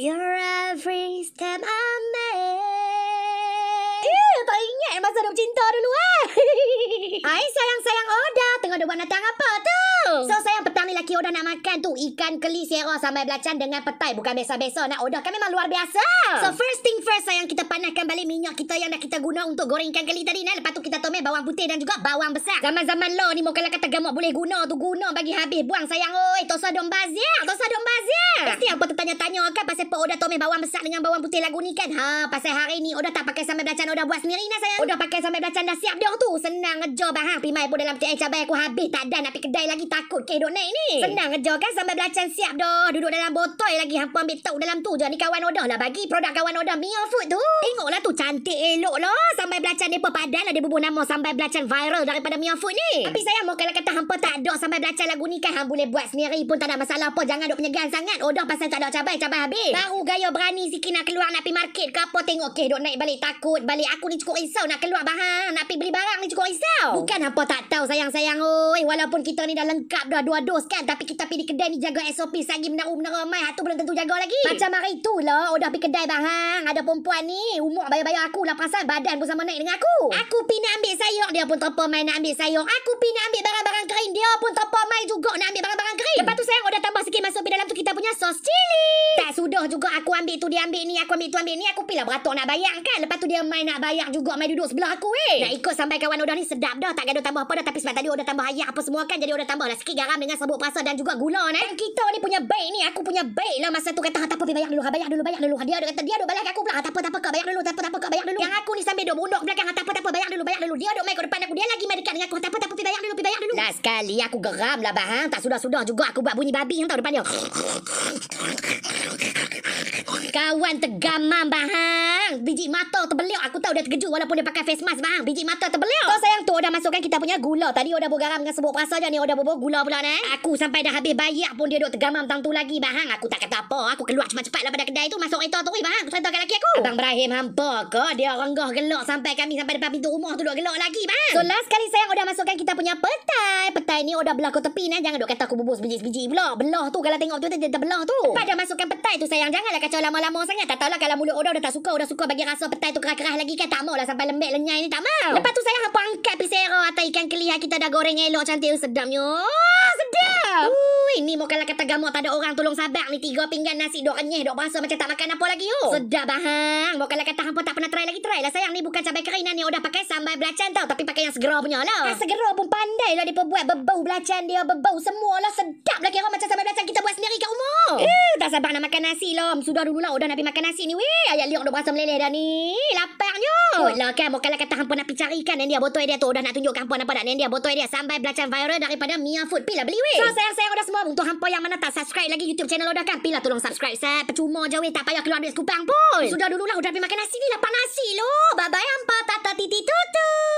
You're every step I make. Eh, tak ingat yang masa duk cinta dulu eh. Ai sayang-sayang Oda, tengok duk buat nak apa tu? So, order nak makan tu ikan keli sera sambal belacan dengan petai bukan besa besa nak order kan memang luar biasa. So first thing first sayang kita panaskan balik minyak kita yang dah kita guna untuk goreng ikan keli tadi nah lepas tu kita tumis bawang putih dan juga bawang besar. Zaman-zaman lo ni mokala kata gamak boleh guna tu guna bagi habis buang sayang oi tosa dong bazia tosa dong bazia. Pasti apa tertanya-tanya kan pasal pak order tumis bawang besar dengan bawang putih lagu ni kan. Ha pasal hari ni order tak pakai sambal belacan order buat sendiri nah sayang. Order pakai sambal belacan dah siap dia tu. Senang ngejo bahang pimai pun dalam tiang eh, cabai aku habis tak ada nak pergi kedai lagi takut kedok naik ni senang kerja kan sambal belacan siap dah. Duduk dalam botol lagi. Hampu ambil tau dalam tu je. Ni kawan odah lah. Bagi produk kawan odah Mio Food tu. Tengoklah tu cantik elok lah. Sambal belacan ni pun padan lah. Dia bubuh nama sambal belacan viral daripada Mio Food ni. Tapi saya mau kalau kata hampa tak ada sambal belacan lagu ni kan. Hampu boleh buat sendiri pun tak ada masalah apa. Jangan duk penyegan sangat. Odah pasal tak ada cabai. Cabai habis. Baru gaya berani sikit nak keluar nak pergi market ke apa. Tengok okey duk naik balik takut. Balik aku ni cukup risau nak keluar bahan. Nak pergi beli barang ni cukup risau. Bukan hampa tak tahu sayang-sayang. Oi, walaupun kita ni dah lengkap dah dua dos kan. Tapi tapi kita pergi kedai ni jaga SOP Sagi menara-menara ramai Itu ha, belum tentu jaga lagi Macam hari tu lah Udah pergi kedai bahang Ada perempuan ni Umur bayar-bayar aku lah pasal badan pun sama naik dengan aku Aku pergi nak ambil sayur Dia pun terpah main nak ambil sayur Aku pergi nak ambil barang-barang kering Dia pun terpah main juga nak ambil barang-barang kering Lepas tu sayang Udah tambah sikit masuk pergi dalam tu Kita punya sos cili Tak sudah juga aku ambil tu dia ambil ni, aku ambil tu ambil ni, aku pilih beratur nak bayar kan. Lepas tu dia main nak bayar juga, main duduk sebelah aku eh. Nak ikut sampai kawan udah ni sedap dah, tak gaduh tambah apa dah. Tapi sebab tadi udah tambah ayak apa semua kan, jadi udah tambah lah sikit garam dengan sabuk pasal dan juga gula ni. Dan kita ni punya baik ni, aku punya baik lah masa tu kata, ha, tak apa, ha, bayar dulu, bayar dulu, bayar ha, dulu. Dia ada kata, dia ada balas aku pula, tak apa, tak apa, kau bayar dulu, tak apa, tak apa, kau bayar dulu. Yang aku ni sambil duduk bodoh belakang, tak apa, tak apa, bayar dulu, bayar dulu. Dia ada main ke depan aku, dia lagi main dekat dengan aku, tak apa, tak apa, bayar dulu, bayar dulu. Last kali aku geram lah bahan, tak sudah-sudah juga aku buat bunyi babi yang tahu depan dia. Kawan tegamam bahang Biji mata terbeliuk Aku tahu dia terkejut Walaupun dia pakai face mask bahang Biji mata terbeliuk Kau sayang tu Udah masukkan kita punya gula Tadi udah bawa garam Dengan sebuah perasa je ni Udah bawa gula pula ni Aku sampai dah habis bayar pun Dia duduk tegamam tu lagi bahang Aku tak kata apa Aku keluar cepat-cepat lah Pada kedai tu Masuk kereta tu bahang Aku cerita laki aku Abang Ibrahim hampa ke Dia renggah gelok Sampai kami sampai depan pintu rumah tu Duduk gelok lagi bahang So last kali sayang Udah masukkan kita punya petai Petai ni udah belah kau tepi ni Jangan duduk kata aku bubur biji-biji pula Belah tu kalau tengok tu Dia terbelah tu Cepat dah masukkan petai tu sayang Janganlah kacau lama lama-lama sangat. Tak tahulah kalau mulut orang dah tak suka, orang suka bagi rasa petai tu kerah-kerah lagi kan. Tak maulah sampai lembek lenyai ni. Tak mau. Lepas tu saya hampa angkat pisera atas ikan keliha kita dah goreng elok cantik. Oh, sedapnya. Oh, sedap. Ui, ni mau kalau kata gamut tak ada orang tolong sabar ni. Tiga pinggan nasi dok kenyih, dok basah macam tak makan apa lagi. Oh. Sedap bahang. Mau kalau kata hampa tak pernah try lagi, try lah sayang. Ni bukan cabai kering lah, ni. Udah pakai sambal belacan tau. Tapi pakai yang segera punya lah. Ah, segera pun pandai lah dia buat. Berbau belacan dia, bebau semua lah. Sedap lah kira macam sabar nak makan nasi lom. Sudah dulu lah udah nak pergi makan nasi ni. Weh, ayat liuk dah berasa meleleh dah ni. Laparnya. Kut lah kan. Mokalah kata hampa nak pergi carikan Nendia botol dia tu. Udah nak tunjuk hampa apa nak Nendia botol dia. Sampai belacan viral daripada Mia Food. Pilah beli weh. So, sayang-sayang udah semua. Untuk hampa yang mana tak subscribe lagi YouTube channel udah kan. Pilah tolong subscribe saya. Percuma je weh. Tak payah keluar duit sekupang pun. Sudah dulu lah udah pergi makan nasi ni. Lapar nasi lo. Bye-bye hampa. Tata titi tutu.